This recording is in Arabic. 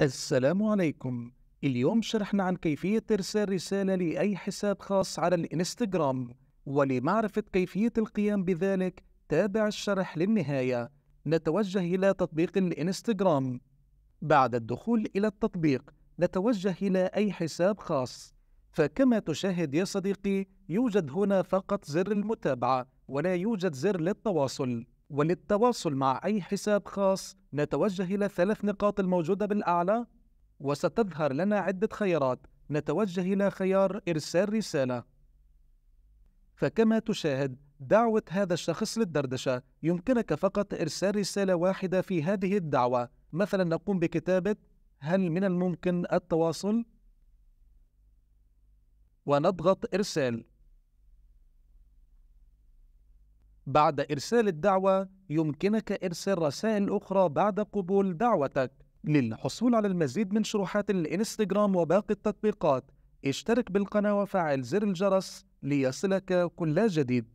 السلام عليكم اليوم شرحنا عن كيفية إرسال رسالة لأي حساب خاص على الإنستغرام ولمعرفة كيفية القيام بذلك تابع الشرح للنهاية نتوجه إلى تطبيق الإنستغرام بعد الدخول إلى التطبيق نتوجه إلى أي حساب خاص فكما تشاهد يا صديقي يوجد هنا فقط زر المتابعة ولا يوجد زر للتواصل وللتواصل مع أي حساب خاص نتوجه إلى ثلاث نقاط الموجودة بالأعلى وستظهر لنا عدة خيارات نتوجه إلى خيار إرسال رسالة فكما تشاهد دعوة هذا الشخص للدردشة يمكنك فقط إرسال رسالة واحدة في هذه الدعوة مثلا نقوم بكتابة هل من الممكن التواصل؟ ونضغط إرسال بعد إرسال الدعوة يمكنك إرسال رسائل أخرى بعد قبول دعوتك للحصول على المزيد من شروحات الإنستغرام وباقي التطبيقات اشترك بالقناة وفعل زر الجرس ليصلك كل جديد